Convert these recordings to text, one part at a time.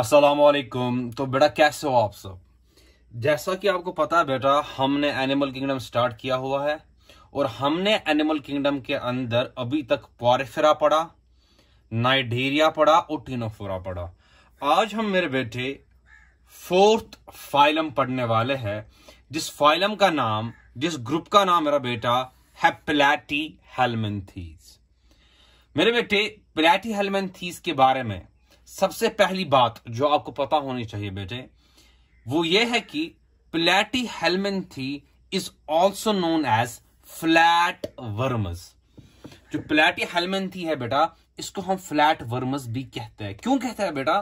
असलकुम तो बेटा कैसे हो आप सब जैसा कि आपको पता है बेटा हमने एनिमल किंगडम स्टार्ट किया हुआ है और हमने एनिमल किंगडम के अंदर अभी तक पॉरिफेरा पढ़ा नाइडेरिया पढ़ा और टीनोफोरा पढ़ा आज हम मेरे बेटे फोर्थ फाइलम पढ़ने वाले हैं जिस फाइलम का नाम जिस ग्रुप का नाम मेरा बेटा है प्लेटी हेलमेंथीज मेरे बेटे प्लेटी हेलमेंथीज के बारे में सबसे पहली बात जो आपको पता होनी चाहिए बेटे वो ये है कि platyhelminthes is also known as flatworms जो प्लेटी हेलमेन थी है बेटा इसको हम फ्लैट वर्मस भी कहते हैं क्यों कहते हैं बेटा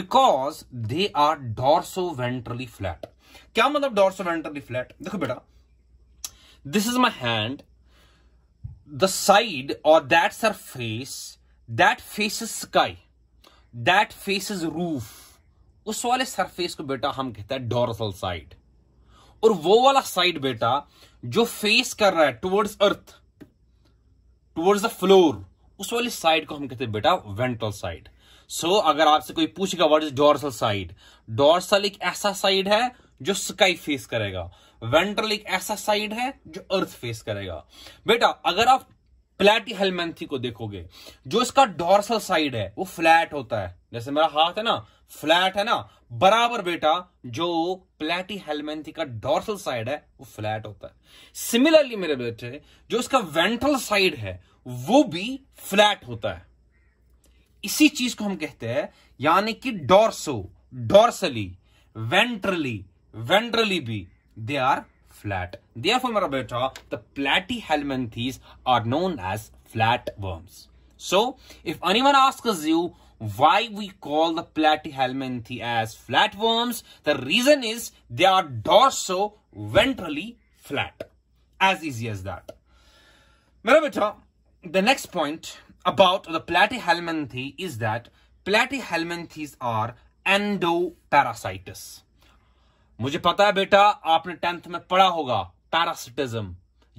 because they are dorsoventrally flat क्या मतलब डॉर्सो वेंट्रली फ्लैट देखो बेटा this is my hand the side और that's our face that face is sky that faces roof उस वाले सरफेस को बेटा हम कहते हैं डोरसल साइड और वो वाला साइड बेटा जो फेस कर रहा है towards earth towards the floor उस वाली साइड को हम कहते हैं बेटा वेंट्रल साइड सो so, अगर आपसे कोई पूछेगा what is dorsal side dorsal एक ऐसा साइड है जो स्काई फेस करेगा वेंट्रल एक ऐसा साइड है जो अर्थ फेस करेगा बेटा अगर आप प्लेटी हेलमेंथी को देखोगे जो इसका डॉर्सल साइड है वो फ्लैट होता है जैसे मेरा हाथ है ना फ्लैट है ना बराबर बेटा जो प्लेटी हेलमेंथी का डॉर्सल साइड है वो फ्लैट होता है सिमिलरली मेरे बेटे जो इसका वेंट्रल साइड है वो भी फ्लैट होता है इसी चीज को हम कहते हैं यानी कि डॉर्सो डॉर्सली वेंट्रली वेंट्रली भी they are flat. Therefore, Marabeta, the platyhelminthes are known as flatworms. So, if anyone asks you why we call the platyhelminthe as flatworms, the reason is they are dorso-ventrally flat. As easy as that. Marabeta, the next point about the platyhelminthe is that platyhelminthes are endoparasites. मुझे पता है बेटा आपने tenth में पढ़ा होगा parasitism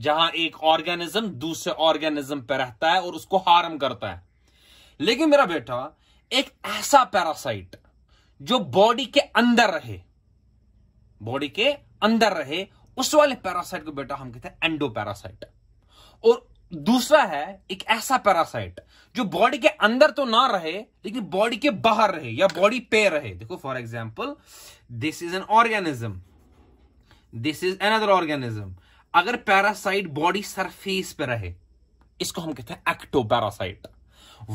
जहां एक ऑर्गेनिज्म दूसरे ऑर्गेनिज्म पर रहता है और उसको हार्म करता है लेकिन मेरा बेटा एक ऐसा पैरासाइट जो बॉडी के अंदर रहे बॉडी के अंदर रहे उस वाले पैरासाइट को बेटा हम कहते हैं एंडो पैरासाइट और दूसरा है एक ऐसा पैरासाइट जो बॉडी के अंदर तो ना रहे लेकिन बॉडी के बाहर रहे या बॉडी पे रहे देखो for example this is an organism this is another organism अगर पैरासाइट बॉडी सरफेस पे रहे इसको हम कहते हैं एक्टो पैरासाइट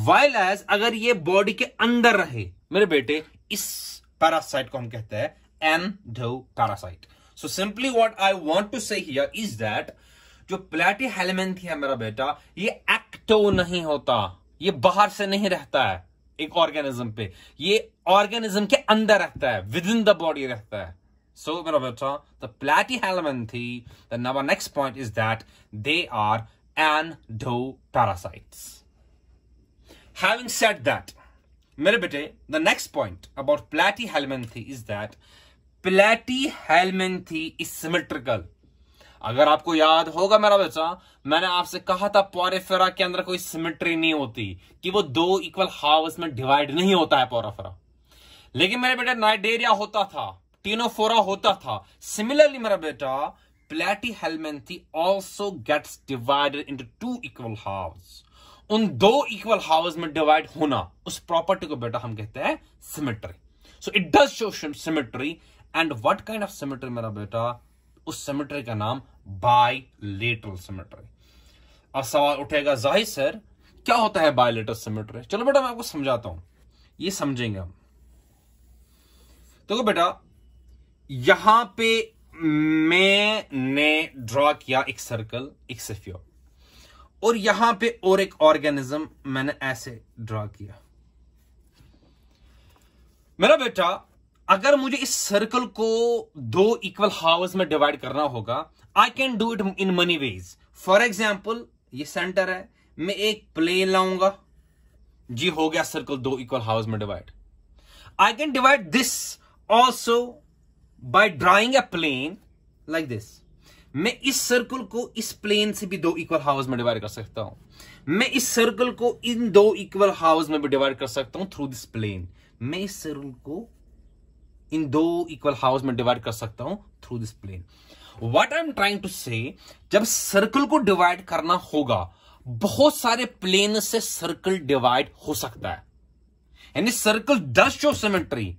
वाइल एज अगर ये बॉडी के अंदर रहे मेरे बेटे इस पैरासाइट को हम कहते हैं endoparasite so simply what I want to say here is that जो प्लेटी हेलमेंथ है मेरा बेटा ये एक्टो तो नहीं होता ये बाहर से नहीं रहता है एक ऑर्गेनिज्म पे ये ऑर्गेनिज्म के अंदर रहता है विद इन द बॉडी रहता है So, मेरा बेटा द प्लेटी हेलमेंथी द नवर next point is that they are डो पैरासाइट्स हैविंग सेट दैट मेरे बेटे द नेक्स्ट पॉइंट अबाउट प्लेटी platyhelminthes is that platyhelminthes is symmetrical अगर आपको याद होगा मेरा बच्चा मैंने आपसे कहा था पोरेफेरा के अंदर कोई सिमेट्री नहीं होती कि वो दो इक्वल हाउस में डिवाइड नहीं होता है पोरेफेरा लेकिन मेरे बेटा नाइडेरिया होता था टीनोफोरा होता था सिमिलरली मेरा बेटा platyhelminthes also gets divided into two equal halves उन दो इक्वल हाउस में डिवाइड होना उस प्रॉपर्टी को बेटा हम कहते हैं symmetry so it does show symmetry and what kind of symmetry मेरा बेटा उस सिमेट्री का नाम बाई लेटरल सिमेट्री अब सवाल उठेगा जाहिर सर क्या होता है बायोलेटर सिमेट्री चलो बेटा मैं आपको समझाता हूं ये समझेंगे हम देखो तो बेटा यहां पे मैंने ड्रॉ किया एक सर्कल एक सिफियो और यहां पे और एक ऑर्गेनिज्म मैंने ऐसे ड्रॉ किया मेरा बेटा अगर मुझे इस सर्कल को दो इक्वल हावर्स में डिवाइड करना होगा I can do it in many ways for example ये सेंटर है मैं एक प्लेन लाऊंगा जी हो गया सर्कल दो इक्वल हावर्स में divide I can divide this also by drawing a plane like this मैं इस सर्कल को इस प्लेन से भी दो इक्वल हाउस में डिवाइड कर सकता हूं मैं इस सर्कल को इन दो इक्वल हाउस में भी डिवाइड कर सकता हूं थ्रू दिस प्लेन मैं इस सर्कल को इन दो इक्वल हाउस में डिवाइड कर सकता हूं through this plane what I am trying to say जब सर्कल को डिवाइड करना होगा बहुत सारे प्लेन से सर्कल डिवाइड हो सकता है यानी सर्कल दस जो सिमेट्री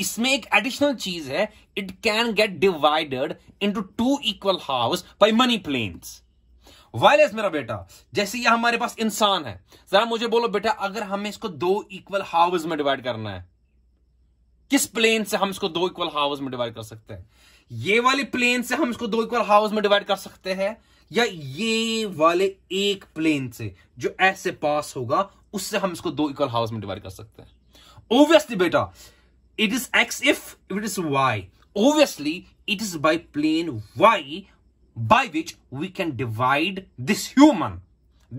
इसमें एक एडिशनल चीज है it can get divided into two equal halves by many planes whereas मेरा बेटा जैसे ये हमारे पास इंसान है जरा मुझे बोलो बेटा अगर हमें इसको दो इक्वल हाउस में डिवाइड करना है किस प्लेन से हम इसको दो इक्वल हाउस में डिवाइड कर सकते हैं ये वाले प्लेन से हम इसको दो इक्वल हाउस में डिवाइड कर सकते हैं या ये वाले एक प्लेन से जो ऐसे पास होगा उससे हम इसको दो इक्वल हाउस में डिवाइड कर सकते हैं ओब्वियसली बेटा it is X if it is Y obviously it is by plane Y by which we can divide this human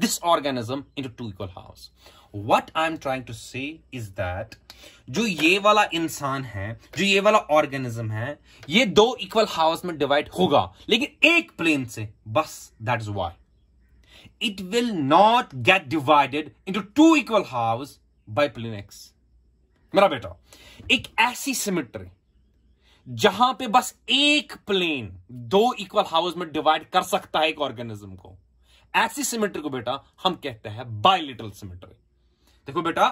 this organism into two equal halves what I am trying to say is that जो ये वाला इंसान है जो ये वाला organism है ये दो इक्वल हाउस में डिवाइड होगा लेकिन एक प्लेन से बस that is why it will not get divided into two equal halves by plane X मेरा बेटा एक ऐसी सिमिट्री जहां पे बस एक प्लेन दो इक्वल हाउस में डिवाइड कर सकता है एक ऑर्गेनिज्म को ऐसी सिमेट्री को बेटा हम कहते हैं बायोलिटल सिमेट्री देखो बेटा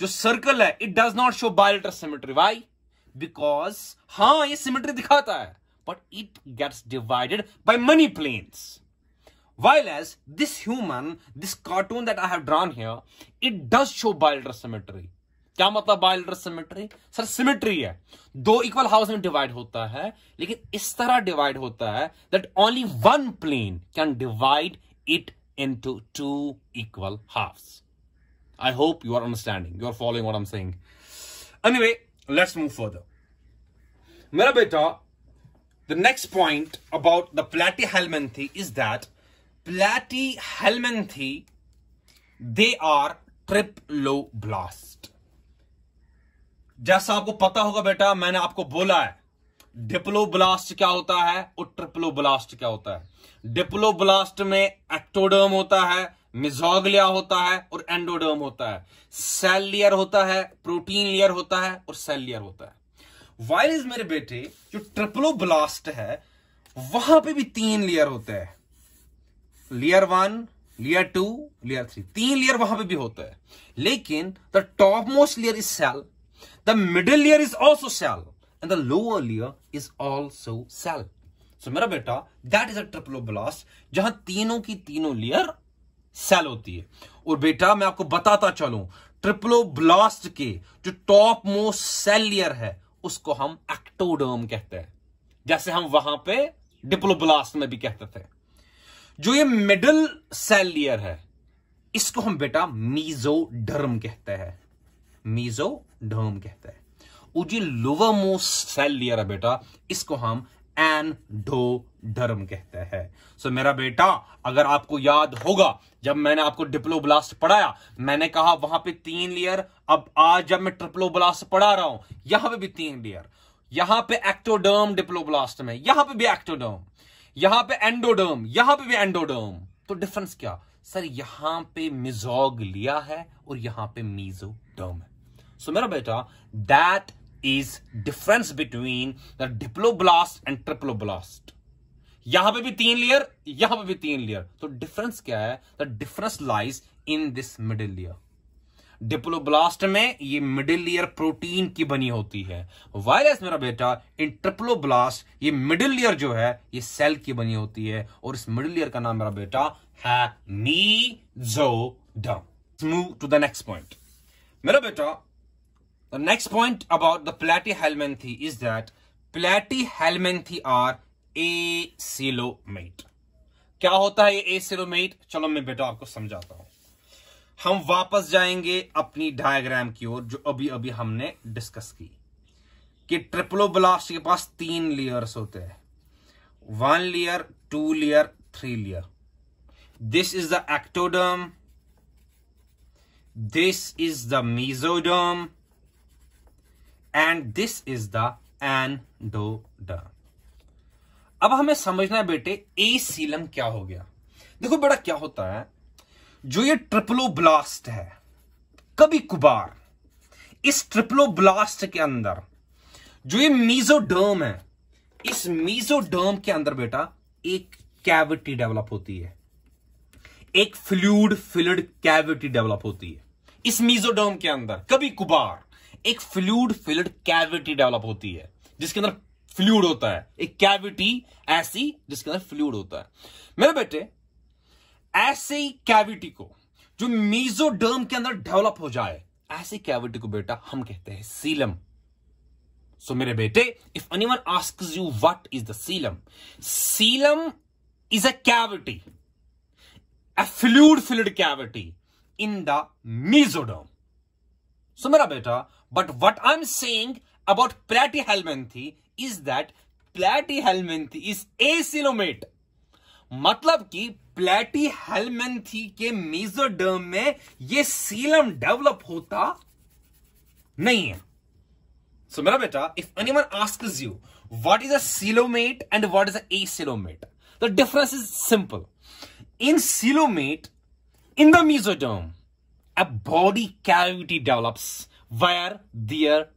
जो सर्कल है it does not show bilateral symmetry why because हां ये सिमेट्री दिखाता है but it gets divided by many planes while as this human this cartoon that I have drawn here it does show bilateral symmetry क्या मतलब बायोलेटर symmetry sir symmetry है दो equal house में divide होता है लेकिन इस तरह डिवाइड होता है that only one plane can divide it into two equal halves I hope you are understanding. You are following what I'm saying. Anyway, let's move further. Mera beta, the next point about the platyhelminthe is that platyhelminthe, they are triploblast जैसा आपको पता होगा बेटा मैंने आपको बोला है डिप्लोब्लास्ट क्या होता है और ट्रिप्लोब्लास्ट क्या होता है डिप्लोब्लास्ट में एक्टोडर्म होता है मिजोगलिया होता है और एंडोडर्म होता है सेल लेयर होता है प्रोटीन लेयर होता है और सेल लेयर होता है वायरस मेरे बेटे जो ब्लास्ट है वहां पे भी तीन लेयर होते हैं layer one layer two layer three तीन लेयर वहां पे भी होता है लेकिन the topmost layer is cell the middle layer is also cell and the lower layer is also cell so मेरा बेटा that is a triploblast जहां तीनों की तीनों लेयर सेल होती है और बेटा मैं आपको बताता चलूं ट्रिपलो ब्लास्ट के जो टॉप मोस्ट सेल लेयर है उसको हम एक्टोडर्म कहते हैं जैसे हम वहां पे ब्लास्ट में भी कहते थे जो ये मिडल सेल लेयर है इसको हम बेटा मीजो डर्म कहते हैं मीजो डर्म कहते हैं और जो लोअर मोस्ट सेल लेयर है बेटा इसको हम एन धर्म कहते हैं सो so, मेरा बेटा अगर आपको याद होगा जब मैंने आपको डिप्लो ब्लास्ट पढ़ाया मैंने कहा वहां पे तीन लेयर अब आज जब मैं ब्लास्ट पढ़ा रहा हूं यहां पे भी तीन लेयर यहां पे एक्टोडर्म ब्लास्ट में यहां पे भी एक्टोडर्म यहां पे एंडोडर्म यहां पे भी एंडोडर्म तो डिफरेंस क्या सर यहां पे मिजोग लिया है और यहां पे मीजोडर्म है सो so, मेरा बेटा that is difference between the diploblast and triploblast यहां पे भी तीन लेयर यहां पे भी तीन लेयर तो डिफरेंस क्या है the difference lies in this middle layer diploblast में ये मिडिल लेयर प्रोटीन की बनी होती है वायरस मेरा बेटा इन ट्रिप्लोब्लास्ट ये मिडिल लेयर जो है ये सेल की बनी होती है और इस मिडिल लेयर का नाम मेरा बेटा है जो move to the next point मेरा बेटा The next point about the platyhelminthi is that platyhelminthi are acelomate. क्या होता है ये एसिलोमेट चलो मैं बेटा आपको समझाता हूं हम वापस जाएंगे अपनी डायग्राम की ओर जो अभी अभी हमने डिस्कस की कि ब्लास्ट के पास तीन लेयर्स होते हैं one layer two layer three layer this is the ectoderm this is the mesoderm and this is the endoderm अब हमें समझना है बेटे ए सीलम क्या हो गया देखो बेटा क्या होता है जो ये ट्रिपलो ब्लास्ट है कभी कुबार इस ट्रिपलो ब्लास्ट के अंदर जो ये मीजोडर्म है इस मीजोडर्म के अंदर बेटा एक कैविटी डेवलप होती है एक फ्लूड फिल्ड कैविटी डेवलप होती है इस मीजोडर्म के अंदर कभी कुबार एक फ्लूड फिल्ड कैविटी डेवलप होती है जिसके अंदर फ्लूड होता है एक कैविटी ऐसी जिसके अंदर फ्लूड होता है मेरे बेटे ऐसे ही कैविटी को जो मीजोडर्म के अंदर डेवलप हो जाए ऐसी कैविटी को बेटा हम कहते हैं सीलम सो so, मेरे बेटे if anyone ask you what is the coelom coelom is a cavity a fluid filled cavity in the mesoderm so मेरा बेटा But what I'm saying about platyhelminthy is that platyhelminthy is acelomate. मतलब कि प्लेटी हेलमेंथी के mesoderm में ये सीलम develop होता नहीं है सो मेरा बेटा if anyone asks you what is a coelomate and what is a acoelomate the difference is simple in coelomate in the mesoderm a body cavity develops where there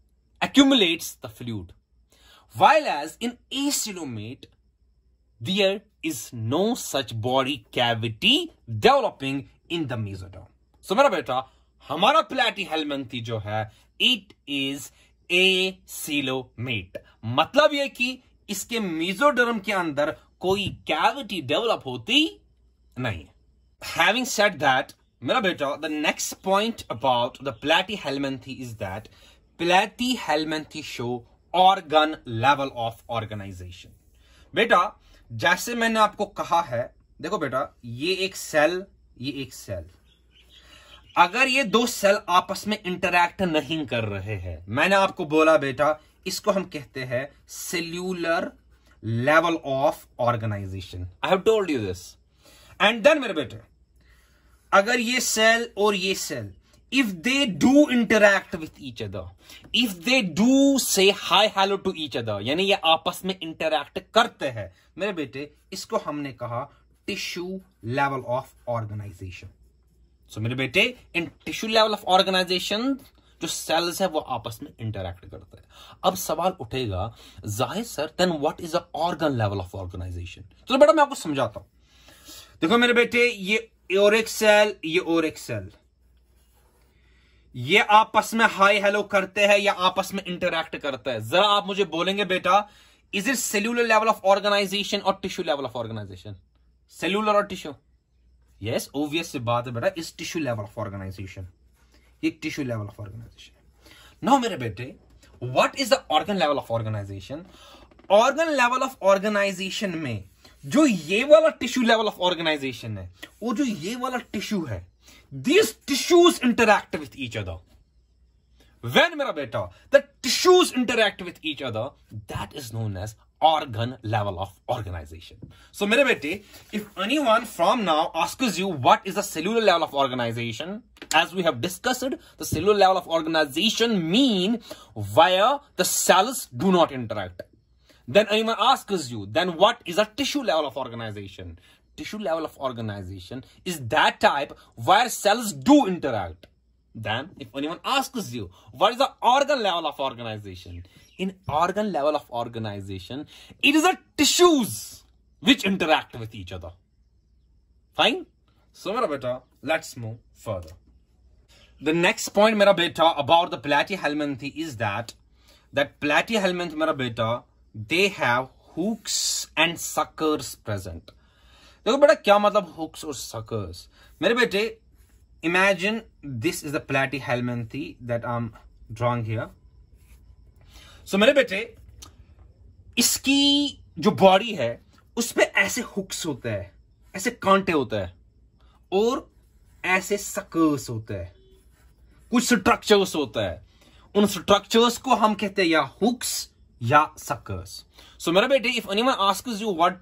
accumulates the fluid. While as in acylomate, there is no such body cavity developing in the mesoderm. So मेरा बेटा हमारा प्लेटी हेलमेंथी जो है it is a coelomate मतलब यह कि इसके मीजोडर्म के अंदर कोई कैविटी डेवलप होती नहीं हैविंग सेट दैट मेरा बेटा the next point about the platyhelminthes is that platyhelminthes show organ level of organisation बेटा जैसे मैंने आपको कहा है देखो बेटा ये एक सेल ये एक सेल अगर ये दो सेल आपस में इंटरैक्ट नहीं कर रहे हैं मैंने आपको बोला बेटा इसको हम कहते हैं cellular level of organisation I have told you this and then मेरे बेटे अगर ये सेल और ये cell if they do interact with each other if they do say hi hello to each other यानी ये आपस में इंटरैक्ट करते हैं मेरे बेटे इसको हमने कहा tissue level of organisation so मेरे बेटे in tissue level of organisation जो सेल्स है वो आपस में इंटरैक्ट करते हैं अब सवाल उठेगा जाहिर sir then what is a organ level of organisation चलो बेटा मैं आपको समझाता हूं देखो मेरे बेटे ये और एक सेल ये और एक सेल ये आपस में हाई हेलो करते हैं या आपस में इंटरेक्ट करते हैं जरा आप मुझे बोलेंगे बेटा is it cellular level of organisation और tissue level of organisation cellular और टिश्यू यस ओबियस से बात है बेटा is tissue level of organisation ये tissue level of organisation now मेरे बेटे what is the organ level of organisation organ level of organisation में जो ये वाला टिश्यू लेवल ऑफ ऑर्गेनाइजेशन है वो जो ये वाला टिश्यू है this tissues interact with each other when मेरा बेटा the tissues interact with each other that is known as organ level of organization so mere bete if anyone from now asks you what is the cellular level of organization as we have discussed the cellular level of organization mean where the cells do not interact Then anyone asks you, then what is a tissue level of organization? Tissue level of organization is that type where cells do interact. Then if anyone asks you, what is the organ level of organization? In organ level of organization, it is the tissues which interact with each other. Fine? So, mera beta, let's move further. The next point, mera beta, about the platyhelminthy is that that platyhelminth, mera beta, they have hooks and suckers present देखो बेटा क्या मतलब hooks और suckers मेरे बेटे imagine this is the platyhelminthes that I am drawing here so मेरे बेटे इसकी जो बॉडी है उस पर ऐसे हुक्स होते हैं ऐसे कांटे होते हैं और ऐसे सकर्स होते हैं कुछ स्ट्रक्चर्स होता है उन स्ट्रक्चर्स को हम कहते हैं या हुक्स या suckers. So Mirabete, if anyone asks you what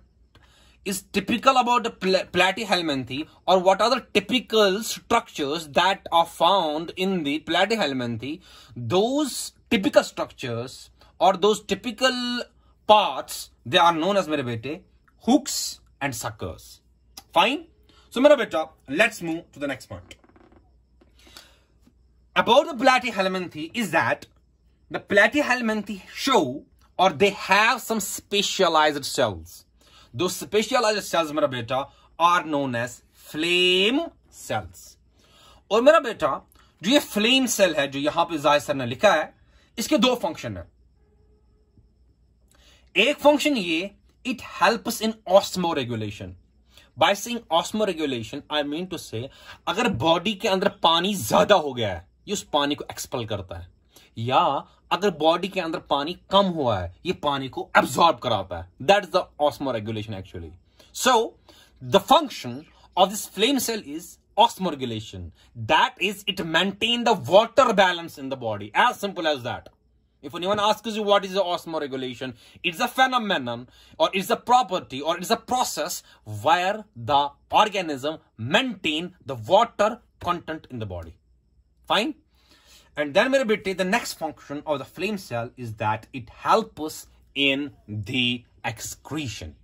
is typical about the pl or what are the typical structures that are found in the platyhelminthi, those typical structures or those typical parts, they are known as Mirabete, hooks and suckers. Fine? So Mirabeta, let's move to the next point. About the platyhelminthi is that the platyhelminthi show और they have some specialised cells दो specialised cells मेरा बेटा are known as flame cells और मेरा बेटा जो ये flame cell है जो यहां पे जाहिर सर ने लिखा है इसके दो फंक्शन है एक फंक्शन ये it helps in osmoregulation by saying osmoregulation I mean to say अगर बॉडी के अंदर पानी ज्यादा हो गया है ये उस पानी को एक्सपल करता है या अगर बॉडी के अंदर पानी कम हुआ है ये पानी को एब्सॉर्ब कराता है that is the osmoregulation actually so the function of this flame cell is osmoregulation that is it maintain the water balance in the body as simple as that if anyone asks you what is the osmoregulation it's a phenomenon or it's a property or it's a process where the organism maintain the water content in the body fine And then Mirabiti, the next function of the flame cell is that it helps us in the excretion.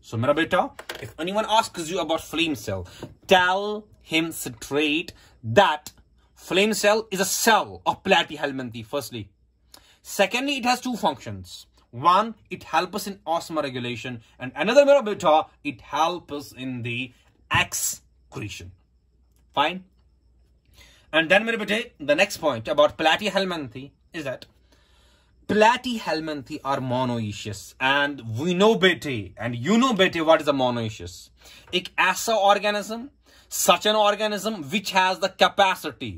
So Mirabita, if anyone asks you about flame cell, tell him straight that flame cell is a cell of platyhelminthi. firstly. Secondly, it has two functions. One, it helps us in osmoregulation. And another Mirabita, it helps us in the excretion. Fine? And then मेरे बेटे the next point about प्लेटी platyhelminthes is that platyhelminthes are monoecious and we know बेटे and you know बेटे what is a monoecious एक ऐसा organism such an organism which has the capacity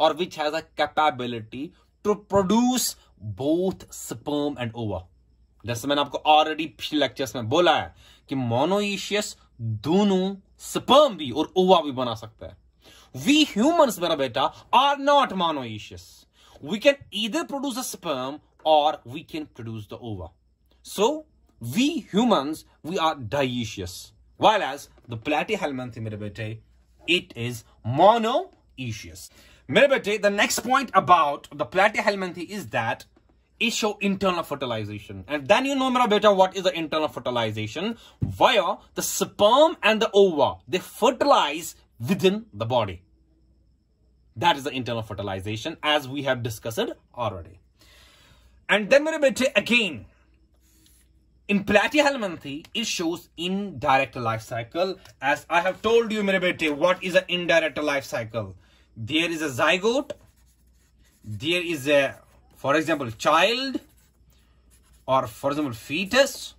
और which has a capability to produce both sperm and ova जैसे मैंने आपको already पिछले lectures में बोला है कि मोनोइशियस दोनों स्पर्म भी और ओवा भी बना सकता है We humans, mera beta, are not monoecious. We can either produce a sperm or we can produce the ova. So, we humans, we are dioecious. While as the platyhelminthe mirabete, it is monoecious. Mirabete, the next point about the platyhelminthi is that it show internal fertilization. And then you know mirabeta what is the internal fertilization. Via the sperm and the ova, they fertilize within the body. That is the internal fertilization as we have discussed already. And then again, in platyhelminthi, it shows indirect life cycle. As I have told you, Mirabete, what is an indirect life cycle? There is a zygote, there is a, for example, child, or for example, fetus.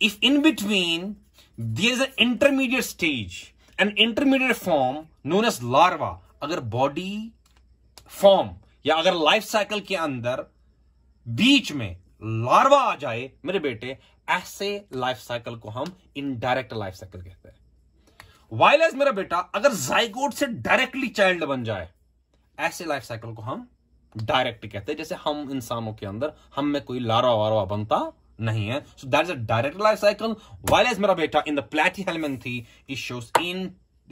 If in between, there is an intermediate stage an intermediate form known as larva अगर body form या अगर life cycle के अंदर बीच में larva आ जाए मेरे बेटे ऐसे लाइफ साइकिल को हम इनडायरेक्ट लाइफ साइकिल कहते हैं वाइल मेरा बेटा अगर जाइगोट से डायरेक्टली चाइल्ड बन जाए ऐसे लाइफ साइकिल को हम डायरेक्ट कहते हैं जैसे हम इंसानों के अंदर हम में कोई लारवा वारवा बनता नहीं है so that is a direct life cycle while as मेरा बेटा इन द प्लेटी प्लैटी थी it shows in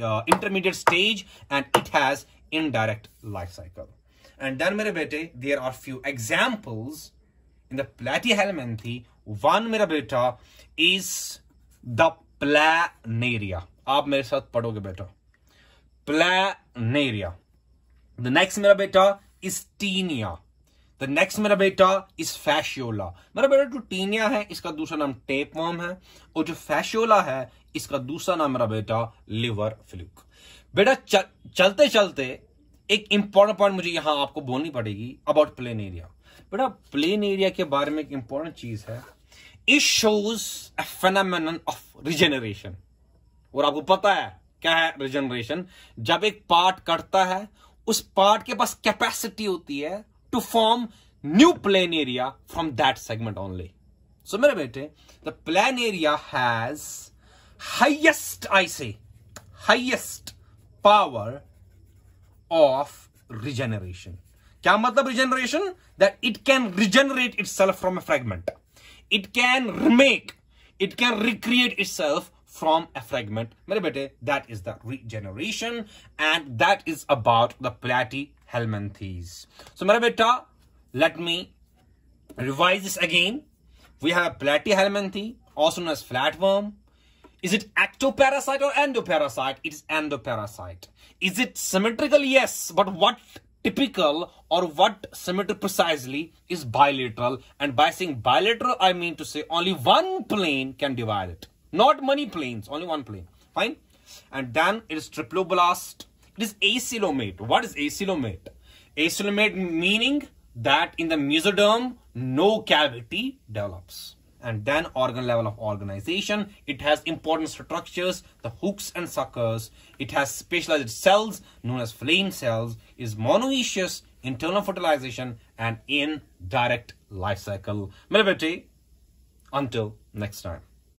intermediate stage and it has indirect life cycle and then मेरे बेटे there are few examples in the प्लेटी the थी one मेरा बेटा इज द प्लेनेरिया आप मेरे साथ पढ़ोगे बेटा प्लेनेरिया द नेक्स्ट मेरा बेटा इस्टीनिया द नेक्स्ट मेरा बेटा इज फैशियोला मेरा बेटा टीनिया है इसका दूसरा नाम टेप वॉम है और जो फैशियोला है इसका दूसरा नाम मेरा बेटा लिवर फ्लूक बेटा चल, चलते चलते एक इंपॉर्टेंट पॉइंट मुझे यहां आपको बोलनी पड़ेगी अबाउट प्लेन एरिया बेटा प्लेन एरिया के बारे में एक इंपॉर्टेंट चीज है it shows a phenomenon of regeneration और आपको पता है क्या है रिजेनरेशन जब एक पार्ट कटता है उस पार्ट के पास कैपेसिटी होती है to form new plane area from that segment only. So, my bete, the plan area has highest, I say, highest power of regeneration. Kya matlab regeneration? That it can regenerate itself from a fragment. It can remake, it can recreate itself from a fragment mere that is the regeneration and that is about the platyhelminthes thesis so mere let me revise this again we have platyhelminthe also known as flatworm is it ectoparasite or endoparasite? It is endoparasite. Is it symmetrical? Yes. But what typical or what symmetry precisely is bilateral? And by saying bilateral, I mean to say only one plane can divide it. Not many planes, only one plane. Fine. And then it is triploblast. It is acylomate. What is acylomate? Acylomate meaning that in the mesoderm, no cavity develops. And then organ level of organization. It has important structures, the hooks and suckers. It has specialized cells known as flame cells. Is monoecious, internal fertilization, and indirect life cycle. Milibati, until next time.